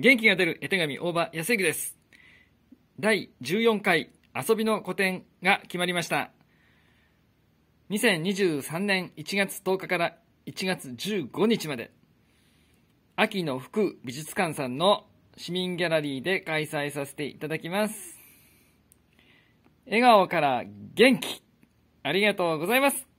元気が出る絵手紙大場康之です第14回遊びの個展が決まりました2023年1月10日から1月15日まで秋の福美術館さんの市民ギャラリーで開催させていただきます笑顔から元気ありがとうございます